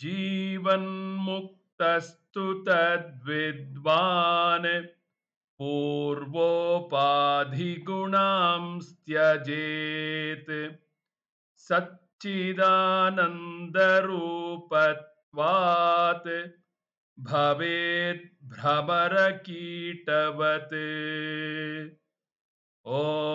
जीवन मुक्तस्तु तद्विद्वान् पूर्वोपाधिगुणांस्त्यजेत् सच्चिदानन्दरूपत्वात् भवेद् भ्रमरकीटवत् ओ